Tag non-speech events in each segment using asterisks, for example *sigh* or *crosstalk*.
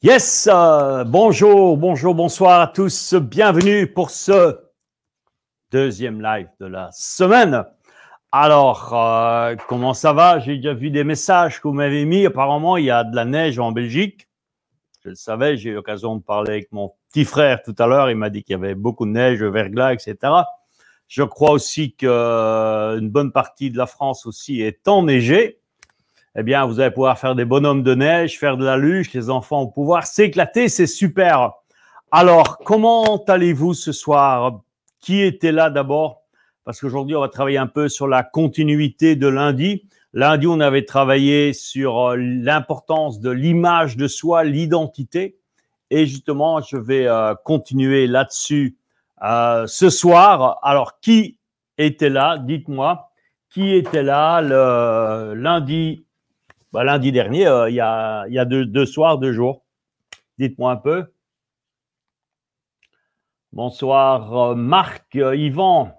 Yes, euh, bonjour, bonjour, bonsoir à tous. Bienvenue pour ce deuxième live de la semaine. Alors, euh, comment ça va J'ai déjà vu des messages que vous m'avez mis. Apparemment, il y a de la neige en Belgique. Je le savais, j'ai eu l'occasion de parler avec mon petit frère tout à l'heure. Il m'a dit qu'il y avait beaucoup de neige, verglas, etc. Je crois aussi qu'une euh, bonne partie de la France aussi est enneigée eh bien, vous allez pouvoir faire des bonhommes de neige, faire de la luge, les enfants vont pouvoir s'éclater, c'est super. Alors, comment allez-vous ce soir Qui était là d'abord Parce qu'aujourd'hui, on va travailler un peu sur la continuité de lundi. Lundi, on avait travaillé sur euh, l'importance de l'image de soi, l'identité. Et justement, je vais euh, continuer là-dessus euh, ce soir. Alors, qui était là Dites-moi, qui était là le lundi bah, lundi dernier, euh, il y a, deux, soirs, deux jours. Dites-moi un peu. Bonsoir euh, Marc, euh, Yvan.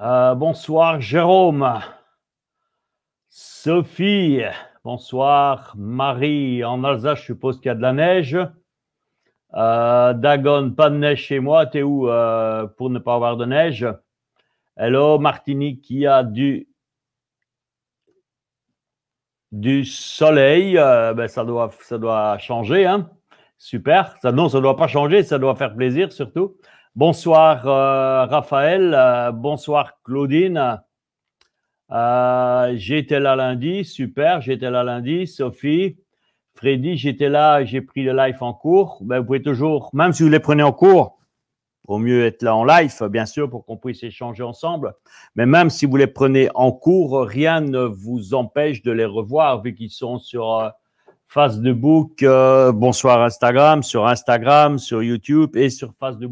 bonsoir Jérôme. Sophie. Bonsoir Marie. En Alsace, je suppose qu'il y a de la neige. Dagon, pas de neige chez moi. T'es où pour ne pas avoir de neige Hello Martinique, qui a du du soleil, euh, ben, ça, doit, ça doit changer. Hein? Super. Ça, non, ça ne doit pas changer, ça doit faire plaisir surtout. Bonsoir euh, Raphaël, euh, bonsoir Claudine. j'étais là lundi, super, j'étais là lundi. Sophie, Freddy, j'étais là, j'ai pris le live en cours. Ben, vous pouvez toujours, même si vous les prenez en cours, Vaut mieux être là en live, bien sûr, pour qu'on puisse échanger ensemble. Mais même si vous les prenez en cours, rien ne vous empêche de les revoir vu qu'ils sont sur euh, Facebook, Face de Book, bonsoir Instagram, sur Instagram, sur YouTube et sur Face de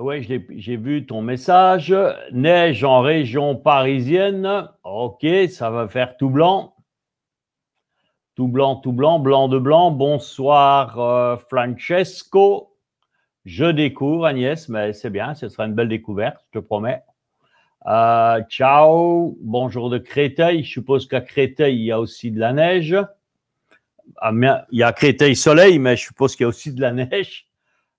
oui, j'ai vu ton message. Neige en région parisienne. Ok, ça va faire tout blanc. Tout blanc, tout blanc, blanc de blanc. Bonsoir euh, Francesco. Je découvre Agnès, mais c'est bien, ce sera une belle découverte, je te promets. Euh, ciao, bonjour de Créteil. Je suppose qu'à Créteil, il y a aussi de la neige. Ah, il y a Créteil soleil, mais je suppose qu'il y a aussi de la neige.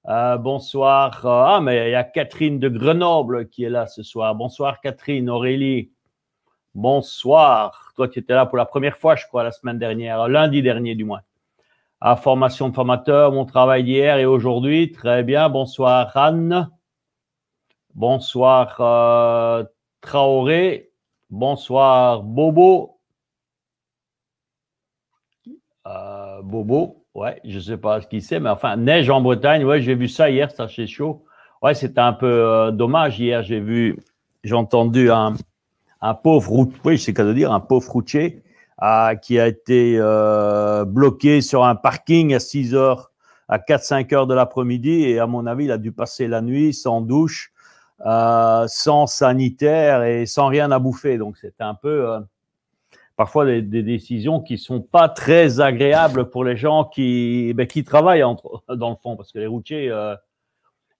Euh, bonsoir. Ah, mais il y a Catherine de Grenoble qui est là ce soir. Bonsoir Catherine, Aurélie. Bonsoir toi tu étais là pour la première fois, je crois, la semaine dernière, lundi dernier du moins. À formation de formateur, mon travail d'hier et aujourd'hui. Très bien. Bonsoir Anne. Bonsoir euh, Traoré. Bonsoir Bobo. Euh, Bobo, ouais, je ne sais pas ce qui c'est, mais enfin, neige en Bretagne, ouais, j'ai vu ça hier, ça c'est chaud. Ouais, c'était un peu euh, dommage hier, j'ai vu, j'ai entendu un, un pauvre routier, oui, c'est qu'à dire, un pauvre routier ah, qui a été euh, bloqué sur un parking à 6 heures, à 4-5 heures de l'après-midi. Et à mon avis, il a dû passer la nuit sans douche, euh, sans sanitaire et sans rien à bouffer. Donc, c'est un peu euh, parfois des, décisions qui sont pas très agréables pour les gens qui, eh ben, travaillent *laughs* dans le fond, parce que les routiers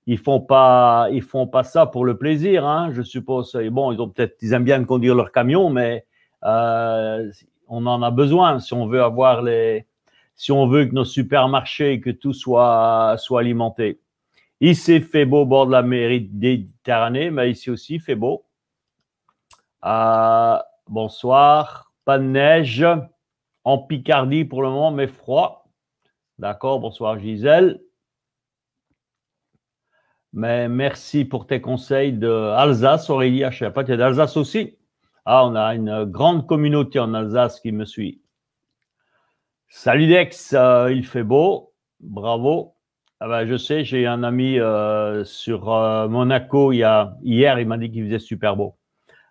ils font pas, ils font pas ça pour le plaisir, hein, je suppose. Et bon, ils ont peut-être, ils aiment bien conduire leur camion, mais euh, on en a besoin si on veut avoir les, si on veut que nos supermarchés, que tout soit, soit alimenté. Ici, il fait beau au bord de la Méditerranée, mais ici aussi, il fait beau. Euh, bonsoir. Pas de neige en Picardie pour le moment, mais froid. D'accord, bonsoir Gisèle. Mais merci pour tes conseils de Alsace, Aurélie pas, Tu es d'Alsace aussi. Ah, on a une grande communauté en Alsace qui me suit. Salut Dex, euh, il fait beau, bravo. Ah ben, je sais, j'ai un ami euh, sur euh, Monaco il y hier, il m'a dit qu'il faisait super beau.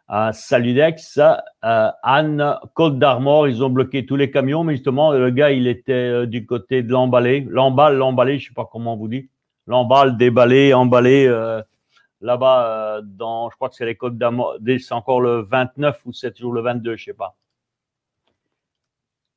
Ah, salut Dex, Anne, Côte d'Armor, ils ont bloqué tous les camions, mais justement, le gars, il était du côté de l'emballé, l'emballe, l'emballé, je ne sais pas comment on vous dit l'emballe, déballé, emballé, euh, là-bas, euh, dans, je crois que c'est les Côtes d'Amour, c'est encore le 29 ou c'est toujours le 22, je sais pas.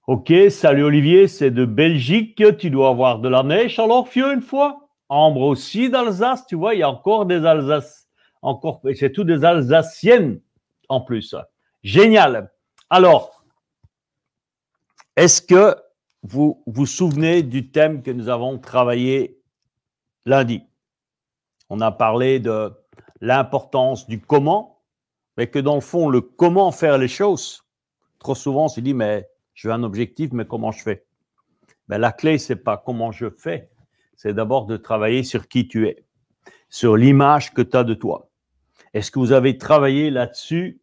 Ok, salut Olivier, c'est de Belgique, tu dois avoir de la neige alors fio une fois. Ambre aussi d'Alsace, tu vois, il y a encore des Alsaces, encore, c'est tout des Alsaciennes en plus. Génial. Alors, est-ce que vous vous souvenez du thème que nous avons travaillé lundi. On a parlé de l'importance du comment, mais que dans le fond, le comment faire les choses, trop souvent, on se dit, mais je veux un objectif, mais comment je fais ben, La clé, c'est pas comment je fais, c'est d'abord de travailler sur qui tu es, sur l'image que tu as de toi. Est-ce que vous avez travaillé là-dessus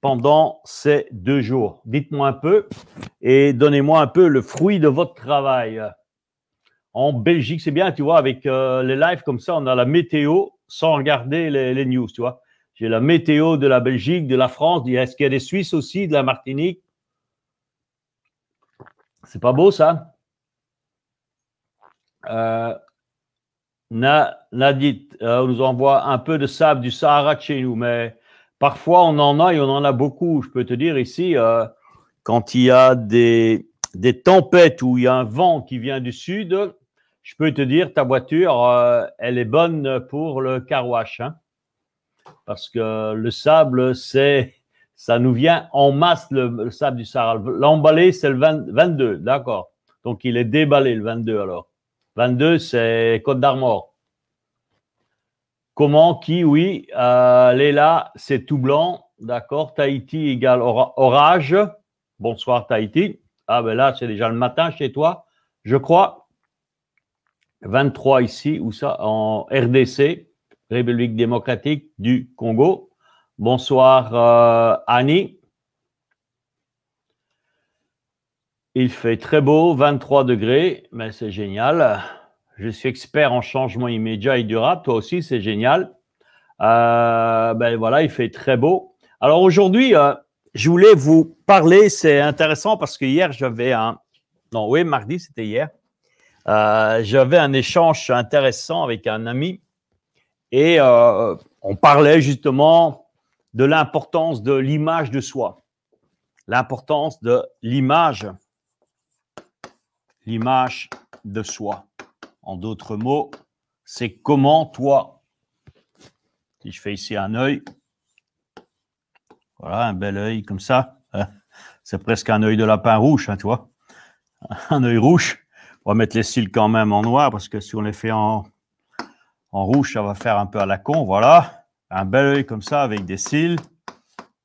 pendant ces deux jours Dites-moi un peu et donnez-moi un peu le fruit de votre travail. En Belgique, c'est bien, tu vois, avec euh, les lives comme ça, on a la météo sans regarder les, news, tu vois. J'ai la météo de la Belgique, de la France. Est-ce qu'il y a des Suisses aussi, de la Martinique C'est pas beau, ça euh, Nadit, euh, on nous envoie un peu de sable du Sahara chez nous, mais parfois on en a et on en a beaucoup. Je peux te dire ici, quand il y a des, des tempêtes ou il y a un vent qui vient du sud, je peux te dire, ta voiture, euh, elle est bonne pour le car hein. Parce que le sable, c'est, ça nous vient en masse, le, sable du Sahara. L'emballé, c'est le 22, d'accord. Donc, il est déballé, le 22, alors. 22, c'est Côte d'Armor. Comment, qui, oui, euh, est là, c'est tout blanc, d'accord. Tahiti égale orage. Bonsoir, Tahiti. Ah, ben là, c'est déjà le matin chez toi, je crois. 23 ici, ou ça, en RDC, République démocratique du Congo. Bonsoir euh, Annie. Il fait très beau, 23 degrés, mais c'est génial. Je suis expert en changement immédiat et durable, toi aussi, c'est génial. Euh, ben voilà, il fait très beau. Alors aujourd'hui, euh, je voulais vous parler, c'est intéressant parce que hier j'avais un... Non, oui, mardi, c'était hier. Euh, j'avais un échange intéressant avec un ami et euh, on parlait justement de l'importance de l'image de soi, l'importance de l'image, l'image de soi. En d'autres mots, c'est comment toi, si je fais ici un œil, voilà, un bel œil comme ça, hein, c'est presque un œil de lapin rouge, à hein, tu *laughs* un œil rouge. On va mettre les cils quand même en noir parce que si on les fait en, en rouge, ça va faire un peu à la con. Voilà, un bel œil comme ça avec des cils.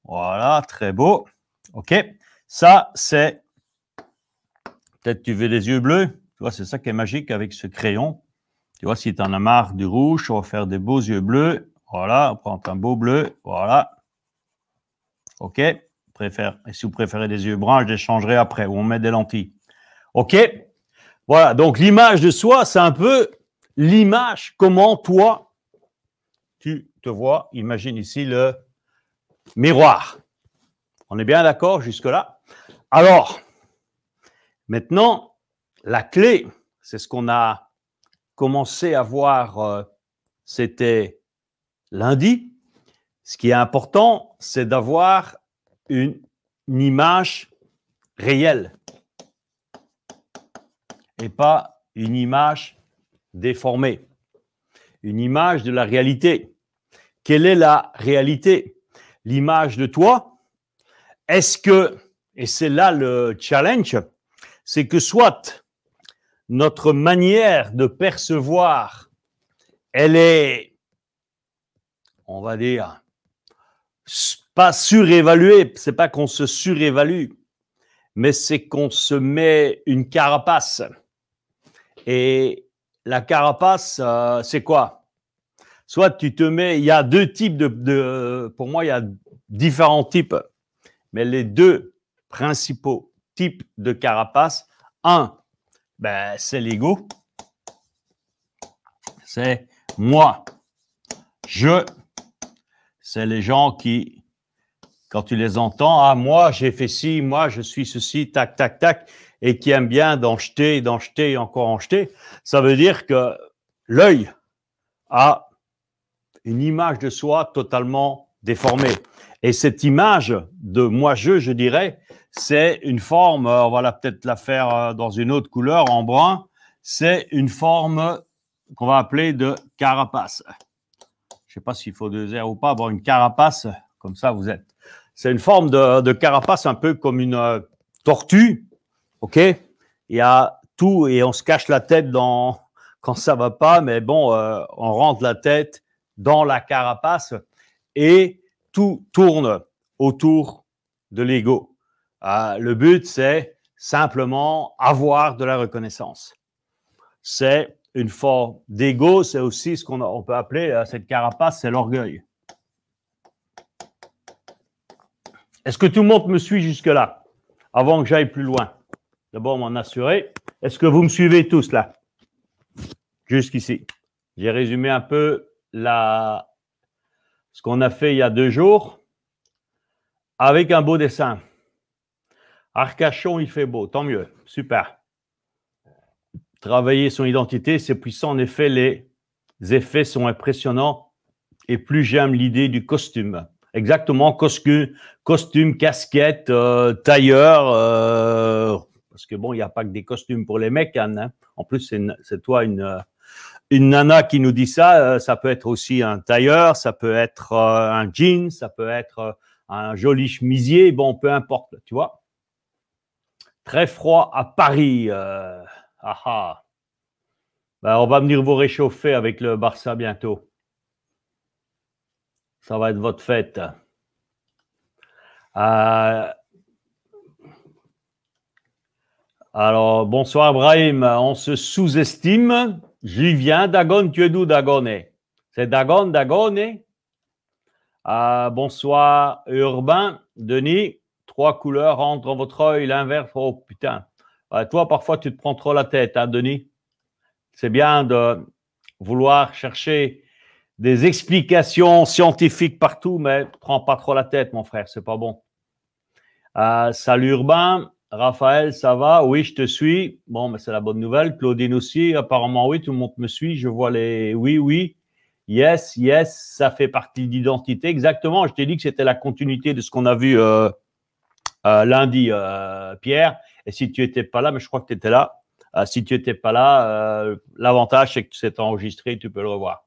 Voilà, très beau. OK, ça c'est... Peut-être tu veux des yeux bleus. Tu vois, c'est ça qui est magique avec ce crayon. Tu vois, si tu en as marre du rouge, on va faire des beaux yeux bleus. Voilà, on prend un beau bleu. Voilà. OK. Préfère. Et si vous préférez des yeux bruns, je les changerai après. Ou on met des lentilles. OK. Voilà, donc l'image de soi, c'est un peu l'image, comment toi, tu te vois, imagine ici le miroir. On est bien d'accord jusque-là Alors, maintenant, la clé, c'est ce qu'on a commencé à voir, euh, c'était lundi. Ce qui est important, c'est d'avoir une image réelle et pas une image déformée, une image de la réalité. Quelle est la réalité L'image de toi Est-ce que, et c'est là le challenge, c'est que soit notre manière de percevoir, elle est, on va dire, pas surévaluée, c'est pas qu'on se surévalue, mais c'est qu'on se met une carapace et la carapace, euh, c'est quoi Soit tu te mets, il y a deux types de, pour moi, il y a différents types, mais les deux principaux types de carapace, un, ben, c'est l'ego, c'est moi, je, c'est les gens qui, quand tu les entends, ah moi j'ai fait ci, moi je suis ceci, tac, tac, tac, et qui aime bien d'en jeter, d'en jeter et encore en jeter, ça veut dire que l'œil a une image de soi totalement déformée. Et cette image de moi-je, je dirais, c'est une forme, euh, on va peut-être la faire euh, dans une autre couleur, en brun, c'est une forme qu'on va appeler de carapace. Je ne sais pas s'il faut deux airs ou pas, avoir une carapace, comme ça vous êtes. C'est une forme de, carapace un peu comme une euh, tortue, OK Il y a tout et on se cache la tête dans *laughs* quand ça va pas, mais bon, euh, on rentre la tête dans la carapace et tout tourne autour de l'ego. Ah, le but, c'est simplement avoir de la reconnaissance. C'est une forme d'ego, c'est aussi ce qu'on peut appeler euh, cette carapace, c'est l'orgueil. Est-ce que tout le monde me suit jusque-là, avant que j'aille plus loin D'abord, m'en assurer. Est-ce que vous me suivez tous là Jusqu'ici. J'ai résumé un peu ce qu'on a fait il y a deux jours avec un beau dessin. Arcachon, il fait beau, tant mieux, super. Travailler son identité, c'est puissant. En effet, les effets sont impressionnants et plus j'aime l'idée du costume. Exactement, costume, costume casquette, euh, tailleur, euh, parce que bon, il n'y a pas que des costumes pour les mecs, Anne. Hein. En plus, c'est toi une, une nana qui nous dit ça. Euh, ça peut être aussi un tailleur, ça peut être euh, un jean, ça peut être euh, un joli chemisier. Bon, peu importe, tu vois. Très froid à Paris. Ah ah ben, on va venir vous réchauffer avec le Barça bientôt. Ça va être votre fête. Euh, Alors, bonsoir, Brahim. On se sous-estime. J'y viens. Dagon, tu es d'où, Dagoné? C'est Dagon, Dagoné. Hein? Ah, bonsoir, Urbain. Denis, trois couleurs entre votre œil, l'inverse. Oh putain. Euh, toi, parfois, tu te prends trop la tête, hein, Denis. C'est bien de vouloir chercher des explications scientifiques partout, mais prends pas trop la tête, mon frère, c'est pas bon. Euh, salut Urbain. Raphaël, ça va Oui, je te suis. Bon, mais c'est la bonne nouvelle. Claudine aussi, apparemment, oui, tout le monde me suit. Je vois les oui, oui. Yes, yes, ça fait partie d'identité. Exactement, je t'ai dit que c'était la continuité de ce qu'on a vu euh, euh, lundi, euh, Pierre. Et si tu n'étais pas là, mais je crois que tu étais là. si tu n'étais pas là, l'avantage, c'est que tu c'est enregistré, tu peux le revoir.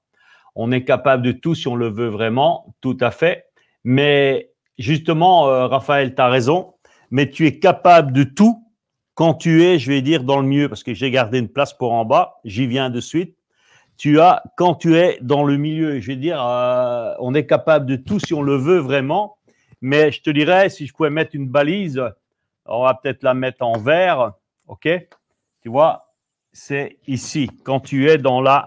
On est capable de tout si on le veut vraiment, tout à fait. Mais justement, Raphaël, tu as raison mais tu es capable de tout quand tu es, je vais dire, dans le mieux, parce que j'ai gardé une place pour en bas, j'y viens de suite. Tu as, quand tu es dans le milieu, je vais dire, euh, on est capable de tout si on le veut vraiment, mais je te dirais, si je pouvais mettre une balise, on va peut-être la mettre en vert, ok Tu vois, c'est ici, quand tu es dans la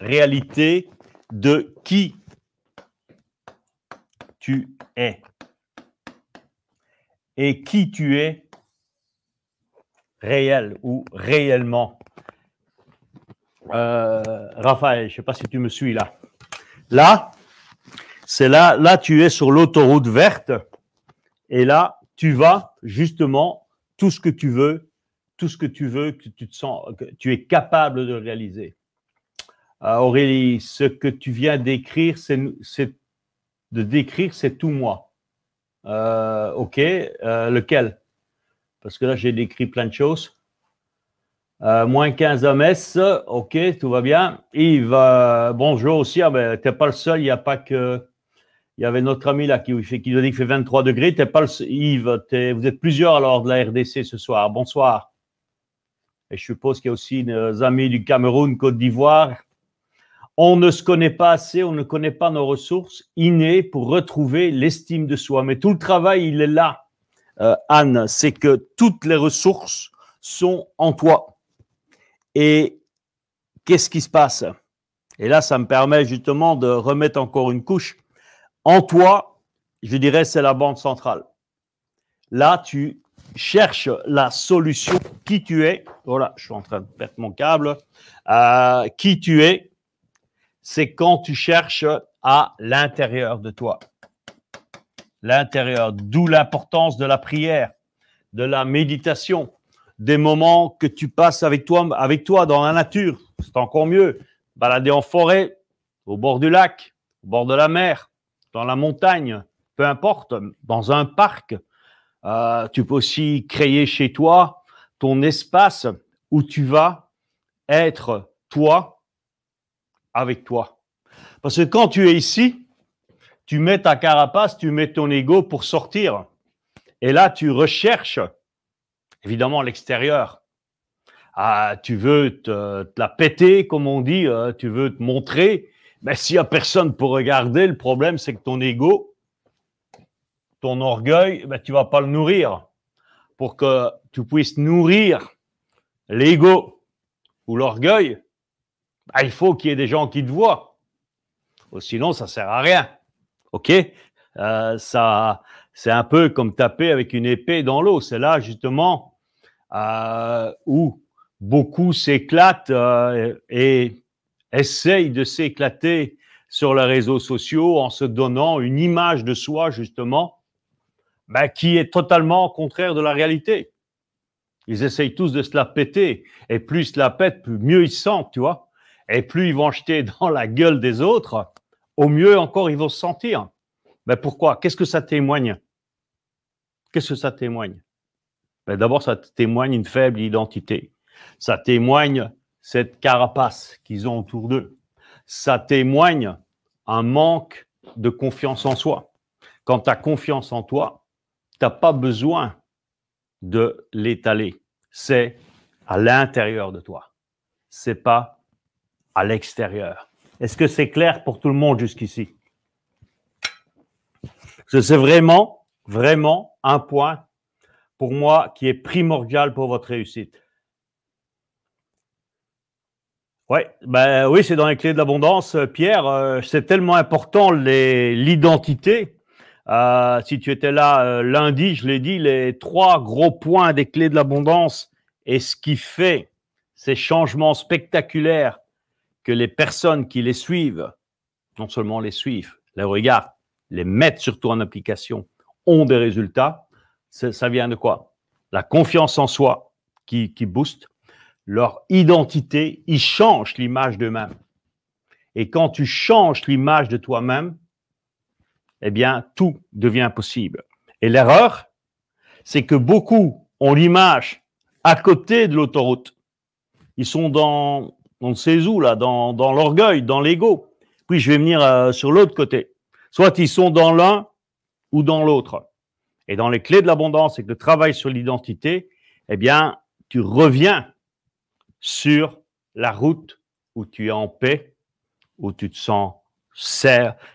réalité de qui tu es et qui tu es réel ou réellement. Euh, Raphaël, je ne sais pas si tu me suis là. Là, c'est là, là tu es sur l'autoroute verte et là tu vas justement tout ce que tu veux, tout ce que tu veux, que tu te sens, que tu es capable de réaliser. Euh, Aurélie, ce que tu viens d'écrire, c'est de décrire, c'est tout moi. Euh, ok, euh, lequel Parce que là, j'ai décrit plein de choses. Euh, moins 15 MS, ok, tout va bien. Yves, bonjour aussi. Ah, ben, tu n'es pas le seul, il n'y a pas que. Il y avait notre ami là qui, nous a dit qu'il fait 23 degrés. T'es pas le... Yves, vous êtes plusieurs alors de la RDC ce soir. Bonsoir. Et je suppose qu'il y a aussi des amis du Cameroun, Côte d'Ivoire, on ne se connaît pas assez, on ne connaît pas nos ressources innées pour retrouver l'estime de soi. Mais tout le travail, il est là, euh, Anne, c'est que toutes les ressources sont en toi. Et qu'est-ce qui se passe Et là, ça me permet justement de remettre encore une couche. En toi, je dirais, c'est la bande centrale. Là, tu cherches la solution, qui tu es. Voilà, je suis en train de perdre mon câble. Euh, qui tu es c'est quand tu cherches à l'intérieur de toi. L'intérieur, d'où l'importance de la prière, de la méditation, des moments que tu passes avec toi, avec toi dans la nature. C'est encore mieux. Balader en forêt, au bord du lac, au bord de la mer, dans la montagne, peu importe, dans un parc. Euh, tu peux aussi créer chez toi ton espace où tu vas être toi avec toi. Parce que quand tu es ici, tu mets ta carapace, tu mets ton ego pour sortir. Et là, tu recherches évidemment l'extérieur. Ah, tu veux te, la péter, comme on dit, euh, tu veux te montrer. Mais s'il n'y a personne pour regarder, le problème, c'est que ton ego, ton orgueil, ben, tu ne vas pas le nourrir. Pour que tu puisses nourrir l'ego ou l'orgueil, ah, il faut qu'il y ait des gens qui te voient. Sinon, ça ne sert à rien. OK euh, ça, C'est un peu comme taper avec une épée dans l'eau. C'est là, justement, euh, où beaucoup s'éclatent euh, et essayent de s'éclater sur les réseaux sociaux en se donnant une image de soi, justement, ben, qui est totalement contraire de la réalité. Ils essayent tous de se la péter. Et plus ils se la pètent, plus mieux ils sentent, tu vois et plus ils vont jeter dans la gueule des autres, au mieux encore ils vont se sentir. Mais pourquoi Qu'est-ce que ça témoigne Qu'est-ce que ça témoigne ben, D'abord, ça témoigne une faible identité. Ça témoigne cette carapace qu'ils ont autour d'eux. Ça témoigne un manque de confiance en soi. Quand tu as confiance en toi, tu n'as pas besoin de l'étaler. C'est à l'intérieur de toi. C'est pas à l'extérieur. Est-ce que c'est clair pour tout le monde jusqu'ici C'est vraiment, vraiment un point pour moi qui est primordial pour votre réussite. Ouais, ben oui, c'est dans les clés de l'abondance, Pierre. Euh, c'est tellement important l'identité. Euh, si tu étais là euh, lundi, je l'ai dit, les trois gros points des clés de l'abondance et ce qui fait ces changements spectaculaires que les personnes qui les suivent, non seulement les suivent, les regardent, les mettent surtout en application, ont des résultats, ça vient de quoi La confiance en soi qui, booste, leur identité, ils changent l'image d'eux-mêmes. Et quand tu changes l'image de toi-même, eh bien, tout devient possible. Et l'erreur, c'est que beaucoup ont l'image à côté de l'autoroute. Ils sont dans on sait où, là, dans, dans l'orgueil, dans l'ego. Puis je vais venir euh, sur l'autre côté. Soit ils sont dans l'un ou dans l'autre. Et dans les clés de l'abondance et le travail sur l'identité, eh bien, tu reviens sur la route où tu es en paix, où tu te sens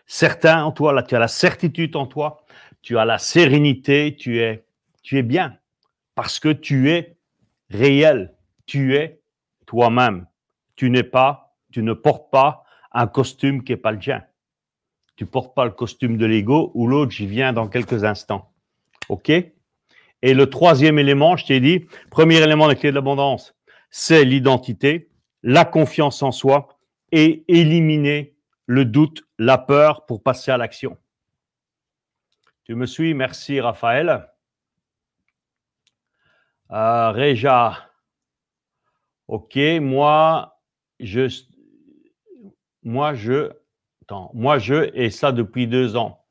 certain en toi, là, tu as la certitude en toi, tu as la sérénité, tu es, tu es bien parce que tu es réel, tu es toi-même tu n'es pas, tu ne portes pas un costume qui n'est pas le tien. Tu portes pas le costume de l'ego ou l'autre, j'y viens dans quelques instants. OK Et le troisième élément, je t'ai dit, premier élément de la clé de l'abondance, c'est l'identité, la confiance en soi et éliminer le doute, la peur pour passer à l'action. Tu me suis Merci Raphaël. Euh, Réja. Ok, moi, je, moi, je, attends, moi, je, et ça depuis deux ans.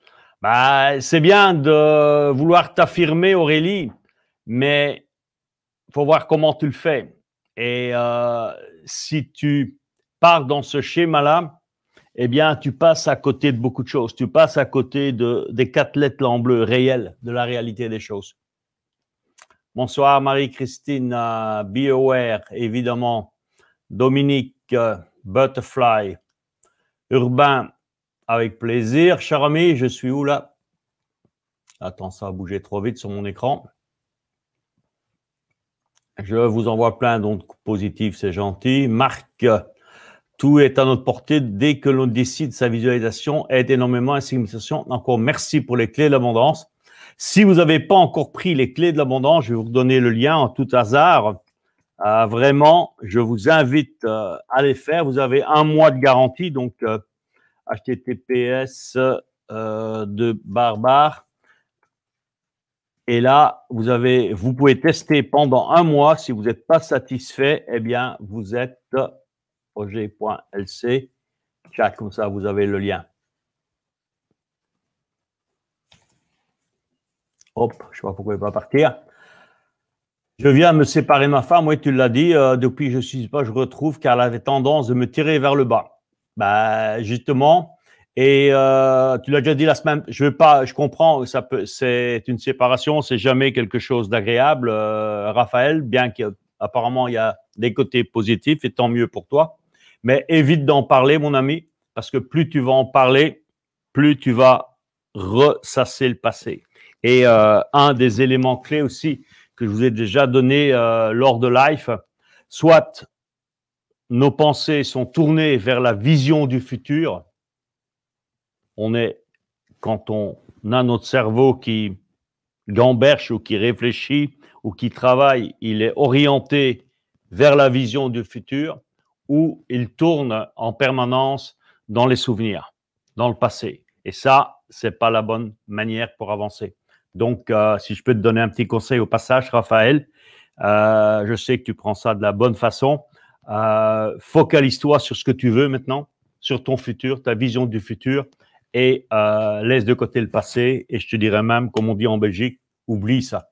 Bah, c'est bien de vouloir t'affirmer, Aurélie, mais faut voir comment tu le fais. Et euh, si tu pars dans ce schéma-là, eh bien, tu passes à côté de beaucoup de choses. Tu passes à côté de, des quatre lettres en bleu réelles, de la réalité des choses. Bonsoir Marie-Christine, aware, euh, évidemment. Dominique, Butterfly. Urbain, avec plaisir. ami, je suis où là Attends, ça a bougé trop vite sur mon écran. Je vous envoie plein d'ondes positives, c'est gentil. Marc, tout est à notre portée dès que l'on décide sa visualisation, est énormément à Encore merci pour les clés de l'abondance. Si vous n'avez pas encore pris les clés de l'abondance, je vais vous donner le lien en tout hasard. Euh, vraiment, je vous invite euh, à les faire. Vous avez un mois de garantie, donc HTTPS euh, de barbare. Et là, vous, avez, vous pouvez tester pendant un mois. Si vous n'êtes pas satisfait, eh bien, vous êtes projet.lc, comme ça, vous avez le lien. Hop, je ne sais pas pourquoi il ne va pas partir. Je viens me séparer ma femme, oui, tu l'as dit, euh, depuis je suis pas, je retrouve qu'elle avait tendance de me tirer vers le bas. Bah, justement, et euh, tu l'as déjà dit la semaine, je veux pas, je comprends, ça c'est une séparation, c'est jamais quelque chose d'agréable, euh, Raphaël, bien qu'apparemment il y a des côtés positifs et tant mieux pour toi. Mais évite d'en parler, mon ami, parce que plus tu vas en parler, plus tu vas ressasser le passé. Et un des éléments clés aussi, que je vous ai déjà donné euh, lors de Life, soit nos pensées sont tournées vers la vision du futur, on est, quand on a notre cerveau qui gamberche ou qui réfléchit ou qui travaille, il est orienté vers la vision du futur ou il tourne en permanence dans les souvenirs, dans le passé. Et ça, c'est pas la bonne manière pour avancer. Donc, euh, si je peux te donner un petit conseil au passage, Raphaël, euh, je sais que tu prends ça de la bonne façon. Euh, focalise-toi sur ce que tu veux maintenant, sur ton futur, ta vision du futur, et laisse de côté le passé. Et je te dirais même, comme on dit en Belgique, oublie ça.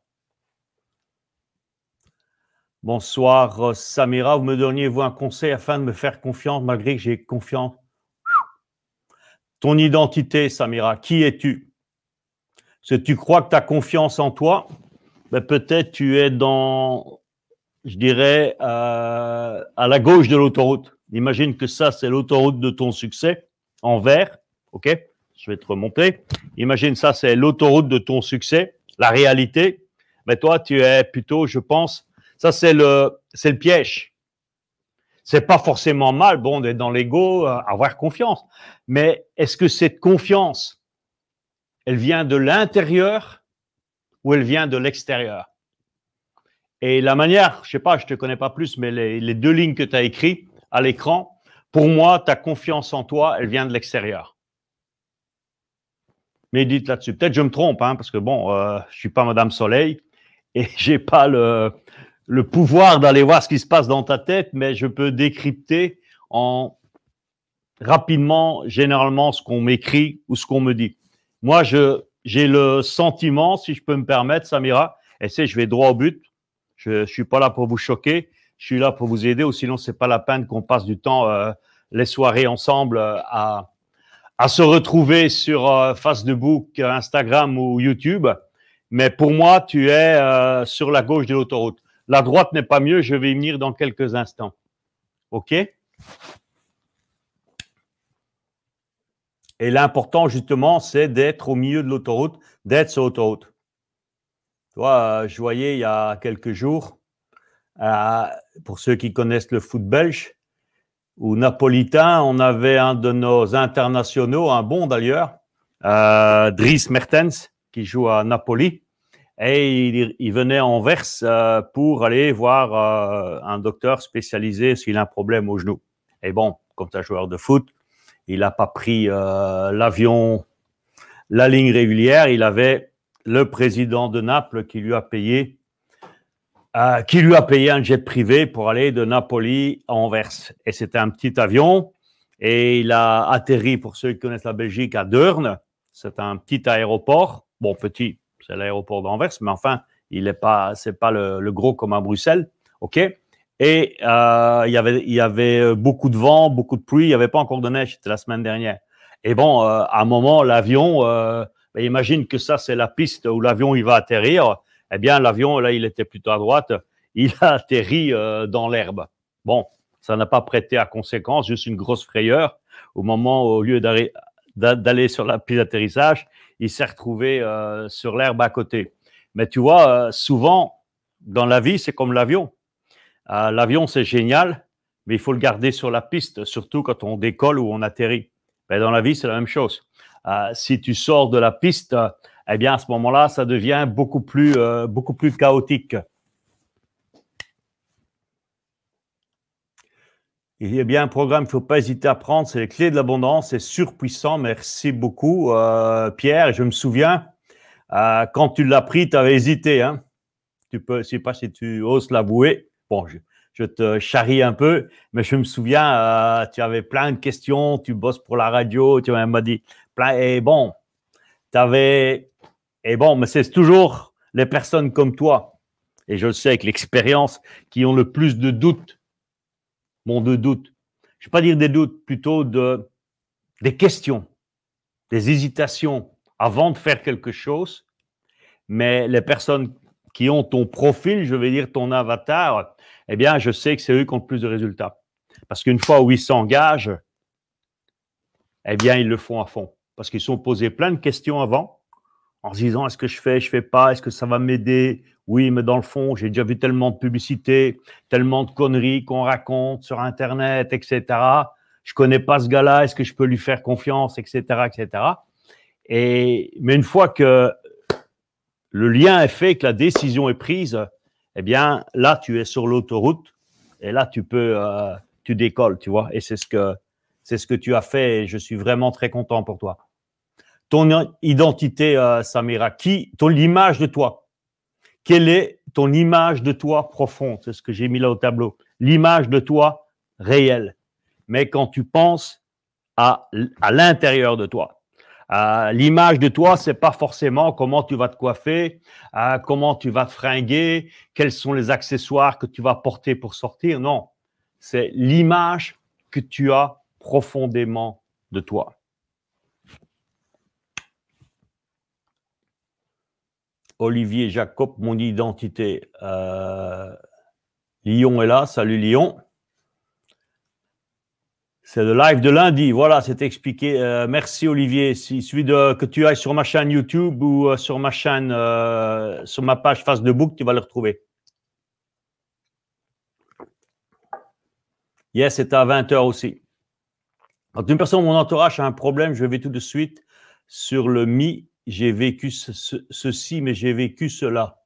Bonsoir Samira, vous me donniez-vous un conseil afin de me faire confiance malgré que j'ai confiance Ton identité, Samira, qui es-tu si tu crois que tu as confiance en toi, ben peut-être tu es dans, je dirais, euh, à la gauche de l'autoroute. Imagine que ça, c'est l'autoroute de ton succès en vert. OK Je vais te remonter. Imagine ça, c'est l'autoroute de ton succès, la réalité. Mais toi, tu es plutôt, je pense, ça, c'est le, c'est le piège. C'est pas forcément mal, bon, d'être dans l'ego, euh, avoir confiance. Mais est-ce que cette confiance, elle vient de l'intérieur ou elle vient de l'extérieur Et la manière, je sais pas, je te connais pas plus, mais les, deux lignes que tu as écrites à l'écran, pour moi, ta confiance en toi, elle vient de l'extérieur. Médite dites là-dessus. Peut-être je me trompe, hein, parce que bon, euh, je suis pas Madame Soleil *laughs* et n'ai pas le, pouvoir d'aller voir ce qui se passe dans ta tête, mais je peux décrypter rapidement, généralement, ce qu'on m'écrit ou ce qu'on me dit. Moi, j'ai le sentiment, si je peux me permettre, Samira, et c'est, je vais droit au but. Je ne suis pas là pour vous choquer. Je suis là pour vous aider, ou sinon, ce n'est pas la peine qu'on passe du temps, euh, les soirées ensemble, euh, à, à, se retrouver sur euh, Facebook, Instagram ou YouTube. Mais pour moi, tu es sur la gauche de l'autoroute. La droite n'est pas mieux, je vais y venir dans quelques instants. OK Et l'important, justement, c'est d'être au milieu de l'autoroute, d'être sur l'autoroute. Toi, euh, je voyais il y a quelques jours, euh, pour ceux qui connaissent le foot belge ou napolitain, on avait un de nos internationaux, un bon d'ailleurs, euh, Dries Mertens, qui joue à Napoli. Et il, venait en verse pour aller voir un docteur spécialisé s'il a un problème au genou. Et bon, comme un joueur de foot, il n'a pas pris euh, l'avion, la ligne régulière. Il avait le président de Naples qui lui a payé, euh, qui lui a payé un jet privé pour aller de Napoli à Anvers. Et c'était un petit avion. Et il a atterri, pour ceux qui connaissent la Belgique, à Durne. C'est un petit aéroport. Bon, petit, c'est l'aéroport d'Anvers, mais enfin, il n'est pas, c'est pas le, le, gros comme à Bruxelles. OK? Et euh, il, y avait, euh, beaucoup de vent, beaucoup de pluie, il n'y avait pas encore de neige, c'était la semaine dernière. Et bon, euh, à un moment, l'avion, ben, imagine que ça, c'est la piste où l'avion il va atterrir. Eh bien, l'avion, là, il était plutôt à droite, il a atterri dans l'herbe. Bon, ça n'a pas prêté à conséquence, juste une grosse frayeur. Au moment, au lieu d'aller sur la piste d'atterrissage, il s'est retrouvé sur l'herbe à côté. Mais tu vois, souvent, dans la vie, c'est comme l'avion ah, l'avion, c'est génial, mais il faut le garder sur la piste, surtout quand on décolle ou on atterrit. Ben, dans la vie, c'est la même chose. Ah, si tu sors de la piste, eh bien, à ce moment-là, ça devient beaucoup plus, euh, beaucoup plus chaotique. Il y a bien un programme qu'il ne faut pas hésiter à prendre, c'est les clés de l'abondance, c'est surpuissant, merci beaucoup euh, Pierre. Je me souviens, euh, quand tu l'as pris, tu avais hésité. Hein. tu peux, je ne sais pas si tu oses l'avouer, Bon, je, te charrie un peu, mais je me souviens, euh, tu avais plein de questions, tu bosses pour la radio, tu m'as dit et bon, tu avais, et bon, mais c'est toujours les personnes comme toi, et je le sais avec l'expérience, qui ont le plus de doutes, bon, de doutes. Je ne vais pas dire des doutes, plutôt de, des questions, des hésitations avant de faire quelque chose, mais les personnes qui ont ton profil, je vais dire ton avatar, eh bien, je sais que c'est eux qui ont le plus de résultats. Parce qu'une fois où ils s'engagent, eh bien, ils le font à fond. Parce qu'ils sont posés plein de questions avant, en se disant est-ce que je fais, je fais pas, est-ce que ça va m'aider Oui, mais dans le fond, j'ai déjà vu tellement de publicités, tellement de conneries qu'on raconte sur Internet, etc. Je connais pas ce gars-là, est-ce que je peux lui faire confiance, etc., etc. Et mais une fois que le lien est fait, que la décision est prise, eh bien, là, tu es sur l'autoroute et là, tu peux, euh, tu décolles, tu vois. Et c'est ce que, c'est ce que tu as fait et je suis vraiment très content pour toi. Ton identité, euh, Samira, qui, ton image de toi, quelle est ton image de toi profonde C'est ce que j'ai mis là au tableau. L'image de toi réelle. Mais quand tu penses à, à l'intérieur de toi, euh, l'image de toi, c'est pas forcément comment tu vas te coiffer, euh, comment tu vas te fringuer, quels sont les accessoires que tu vas porter pour sortir. Non, c'est l'image que tu as profondément de toi. Olivier Jacob, mon identité. Euh, Lyon est là. Salut Lyon. C'est le live de lundi. Voilà, c'est expliqué. Euh, merci Olivier. Si de, que tu ailles sur ma chaîne YouTube ou euh, sur ma chaîne, euh, sur ma page Facebook, tu vas le retrouver. Yes, c'est à 20h aussi. Quand une personne de mon entourage a un problème, je vais tout de suite sur le mi. J'ai vécu ceci, mais j'ai vécu cela.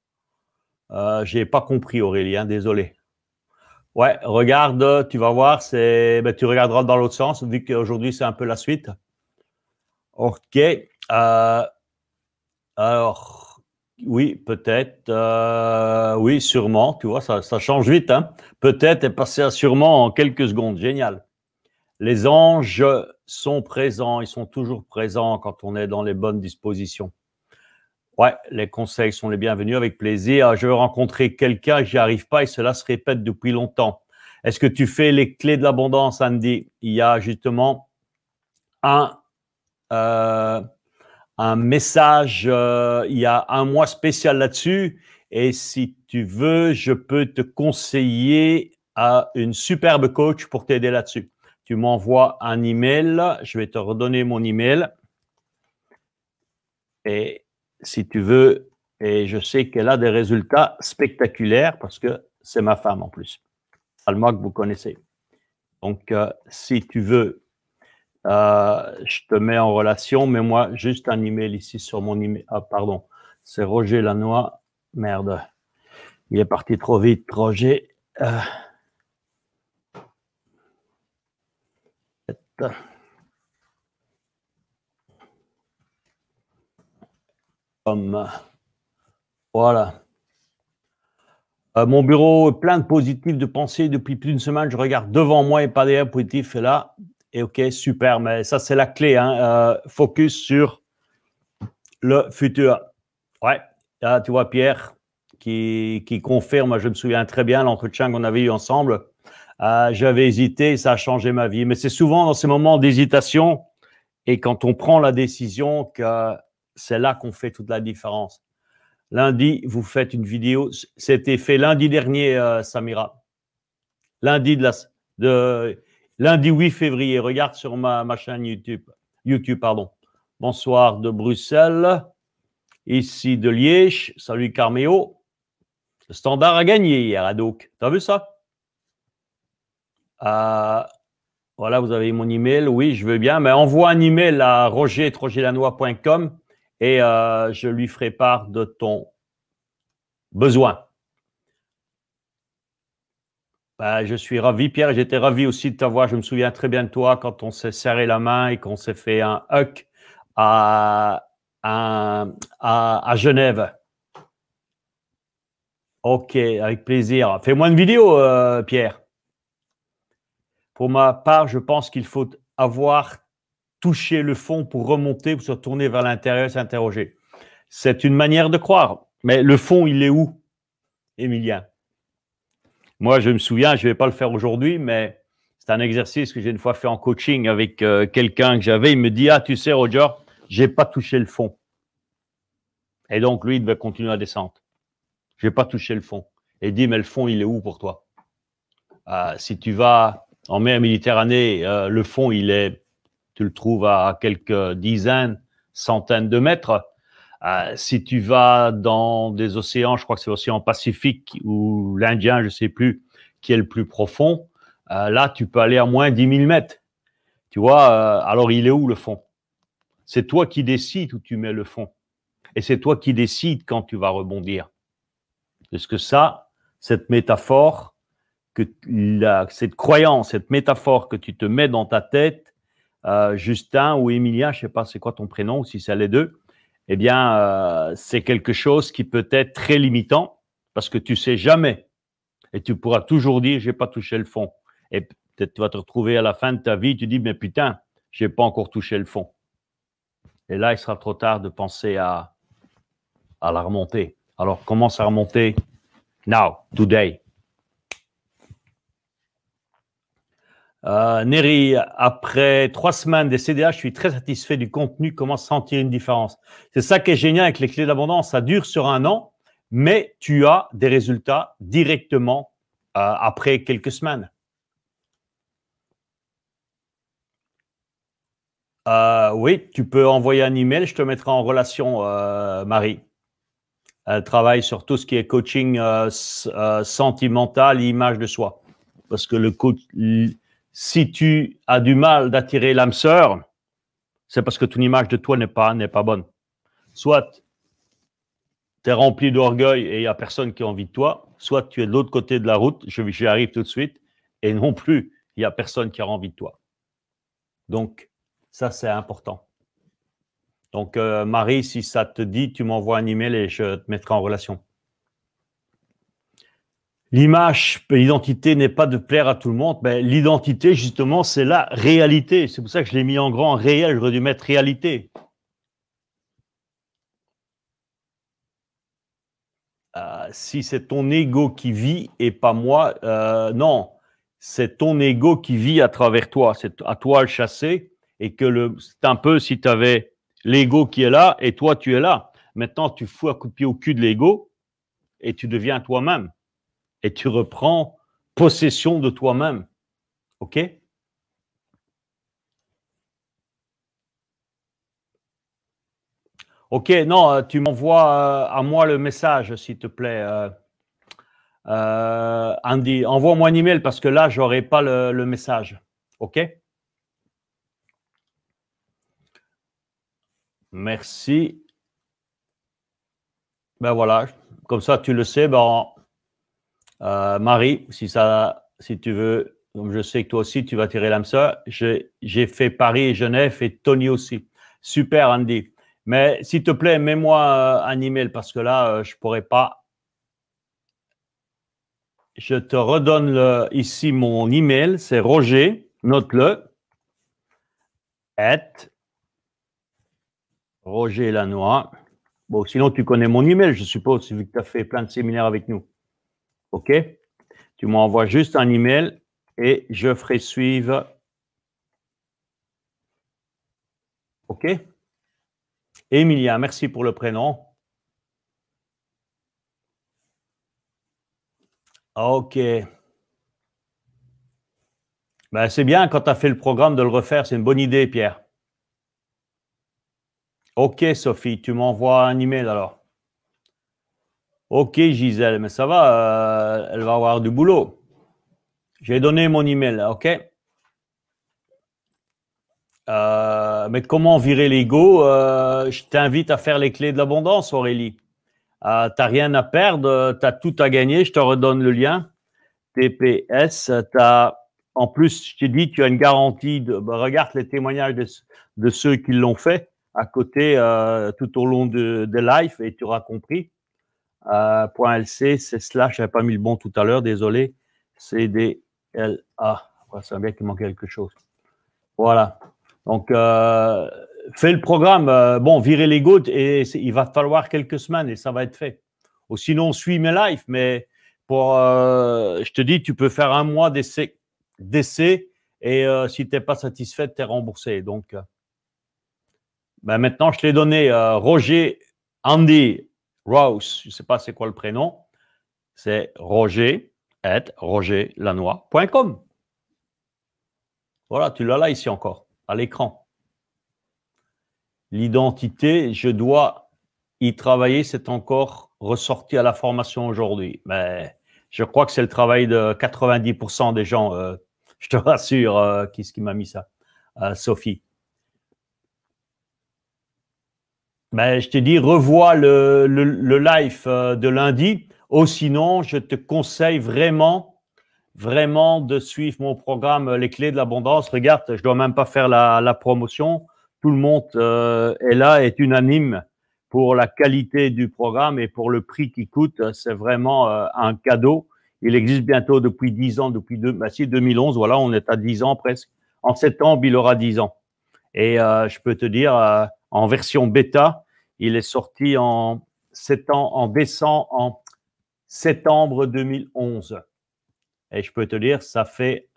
Je n'ai pas compris Aurélien, hein, désolé. Ouais, regarde, tu vas voir, c'est, ben, tu regarderas dans l'autre sens, vu qu'aujourd'hui, c'est un peu la suite. OK. Euh, alors, oui, peut-être. Euh, oui, sûrement. Tu vois, ça, ça change vite. Hein. Peut-être et passé à sûrement en quelques secondes. Génial. Les anges sont présents. Ils sont toujours présents quand on est dans les bonnes dispositions. Ouais, les conseils sont les bienvenus, avec plaisir. Ah, je veux rencontrer quelqu'un, j'y arrive pas et cela se répète depuis longtemps. Est-ce que tu fais les clés de l'abondance, Andy Il y a justement un, euh, un message, euh, il y a un mois spécial là-dessus. Et si tu veux, je peux te conseiller à une superbe coach pour t'aider là-dessus. Tu m'envoies un email, je vais te redonner mon email. Et si tu veux, et je sais qu'elle a des résultats spectaculaires parce que c'est ma femme en plus. Alma que vous connaissez. Donc, euh, si tu veux, euh, je te mets en relation, mais moi, juste un email ici sur mon email. Ah, pardon, c'est Roger Lannoy. Merde, il est parti trop vite, Roger. Euh, Comme, Voilà. Euh, mon bureau est plein de positifs, de pensées. Depuis plus d'une semaine, je regarde devant moi et pas derrière positif. Et là, et ok, super. Mais ça, c'est la clé. Hein. Euh, focus sur le futur. Ouais. Ah, tu vois, Pierre qui, qui confirme, je me souviens très bien, l'entretien qu'on avait eu ensemble. Ah, j'avais hésité, ça a changé ma vie. Mais c'est souvent dans ces moments d'hésitation et quand on prend la décision que c'est là qu'on fait toute la différence. Lundi, vous faites une vidéo. C'était fait lundi dernier, euh, Samira. Lundi, de la, de, lundi 8 février. Regarde sur ma, chaîne YouTube. YouTube, pardon. Bonsoir de Bruxelles. Ici de Liège. Salut Carméo. Le standard a gagné hier à hein, T'as vu ça? Euh, voilà, vous avez mon email. Oui, je veux bien. Mais envoie un email à roger.trogerlanois.com et euh, je lui ferai part de ton besoin. Bah, je suis ravi, Pierre. J'étais ravi aussi de t'avoir. Je me souviens très bien de toi quand on s'est serré la main et qu'on s'est fait un huck à, à, à, Genève. Ok, avec plaisir. Fais-moi une vidéo, euh, Pierre. Pour ma part, je pense qu'il faut avoir toucher le fond pour remonter, pour se retourner vers l'intérieur, s'interroger. C'est une manière de croire. Mais le fond, il est où, Emilien Moi, je me souviens, je ne vais pas le faire aujourd'hui, mais c'est un exercice que j'ai une fois fait en coaching avec euh, quelqu'un que j'avais. Il me dit Ah, tu sais, Roger, j'ai pas touché le fond. Et donc, lui, il devait continuer la descente. Je n'ai pas touché le fond. Et il dit Mais le fond, il est où pour toi ah, Si tu vas en mer Méditerranée, euh, le fond, il est tu le trouves à quelques dizaines, centaines de mètres. Euh, si tu vas dans des océans, je crois que c'est l'océan Pacifique ou l'Indien, je sais plus, qui est le plus profond, euh, là, tu peux aller à moins 10 000 mètres. Tu vois, euh, alors il est où le fond C'est toi qui décides où tu mets le fond. Et c'est toi qui décides quand tu vas rebondir. Est-ce que ça, cette métaphore, que la, cette croyance, cette métaphore que tu te mets dans ta tête, euh, Justin ou Emilia, je ne sais pas c'est quoi ton prénom ou si c'est les deux, eh bien, euh, c'est quelque chose qui peut être très limitant parce que tu sais jamais et tu pourras toujours dire j'ai pas touché le fond. Et peut-être tu vas te retrouver à la fin de ta vie, tu dis mais putain, j'ai pas encore touché le fond. Et là, il sera trop tard de penser à, à la remonter. Alors, commence à remonter now, today. Euh, Neri, après trois semaines des CDA, je suis très satisfait du contenu, comment sentir une différence. C'est ça qui est génial avec les clés d'abondance, ça dure sur un an, mais tu as des résultats directement euh, après quelques semaines. Euh, oui, tu peux envoyer un email, je te mettrai en relation, euh, Marie. Elle travaille sur tout ce qui est coaching sentimental, image de soi. Parce que le coach, si tu as du mal d'attirer l'âme sœur, c'est parce que ton image de toi n'est pas, pas bonne. Soit tu es rempli d'orgueil et il n'y a personne qui a envie de toi, soit tu es de l'autre côté de la route, j'y arrive tout de suite, et non plus, il n'y a personne qui a envie de toi. Donc, ça, c'est important. Donc, euh, Marie, si ça te dit, tu m'envoies un email et je te mettrai en relation l'image, l'identité n'est pas de plaire à tout le monde. mais l'identité, justement, c'est la réalité. C'est pour ça que je l'ai mis en grand réel. J'aurais dû mettre réalité. Euh, si c'est ton ego qui vit et pas moi, euh, non, c'est ton ego qui vit à travers toi. C'est à toi le chasser et que le, c'est un peu si tu avais l'ego qui est là et toi tu es là. Maintenant, tu fous à coup de pied au cul de l'ego et tu deviens toi-même et tu reprends possession de toi-même. OK OK, non, euh, tu m'envoies euh, à moi le message, s'il te plaît. Euh, Andy, envoie-moi un email parce que là, je n'aurai pas le, message. OK Merci. Ben voilà, comme ça, tu le sais, ben euh, Marie, si, ça, si tu veux, je sais que toi aussi, tu vas tirer l'âme ça j'ai fait Paris et Genève et Tony aussi. Super, Andy. Mais s'il te plaît, mets-moi euh, un email parce que là, euh, je pourrais pas. Je te redonne ici mon email, c'est Roger, note-le, at Roger Lanois. Bon, sinon, tu connais mon email, je suppose, vu que tu as fait plein de séminaires avec nous. OK? Tu m'envoies juste un email et je ferai suivre. OK? Emilia, merci pour le prénom. OK. Ben, c'est bien quand tu as fait le programme de le refaire. C'est une bonne idée, Pierre. OK, Sophie, tu m'envoies un email alors. Ok Gisèle, mais ça va, euh, elle va avoir du boulot. J'ai donné mon email, ok euh, Mais comment virer l'ego euh, Je t'invite à faire les clés de l'abondance, Aurélie. Tu n'as rien à perdre, tu as tout à gagner, je te redonne le lien. TPS, en plus, je t'ai dit, tu as une garantie de. Bah, regarde les témoignages de, ceux qui l'ont fait à côté tout au long de, de live et tu auras compris. Euh, .lc, c'est slash, j'avais pas mis le bon tout à l'heure, désolé. CDLA. C'est bien qu'il manque quelque chose. Voilà. Donc, euh, fais le programme. Euh, bon, virez les gouttes et il va falloir quelques semaines et ça va être fait. Ou sinon, suis mes lives, mais pour, je te dis, tu peux faire un mois d'essai, d'essai et si tu n'es pas satisfait, tu es remboursé. Donc, ben, maintenant, je te l'ai donné. Roger, Andy, Rouse, je ne sais pas c'est quoi le prénom, c'est roger, at rogerlanois.com. Voilà, tu l'as là ici encore, à l'écran. L'identité, je dois y travailler, c'est encore ressorti à la formation aujourd'hui. Mais je crois que c'est le travail de 90% des gens, euh, *laughs* je te rassure, euh, qui ce qui m'a mis ça, euh, Sophie. Ben, je te dis, revois le, le, live euh, de lundi. Ou oh, sinon, je te conseille vraiment, vraiment de suivre mon programme euh, Les Clés de l'Abondance. Regarde, je ne dois même pas faire la, promotion. Tout le monde euh, est là, est unanime pour la qualité du programme et pour le prix qui coûte. C'est vraiment un cadeau. Il existe bientôt depuis 10 ans, depuis 2011. Ben, voilà, on est à 10 ans presque. En septembre, il aura 10 ans. Et je peux te dire, en version bêta, il est sorti en, septembre, en, décembre, en septembre 2011. Et je peux te dire, ça fait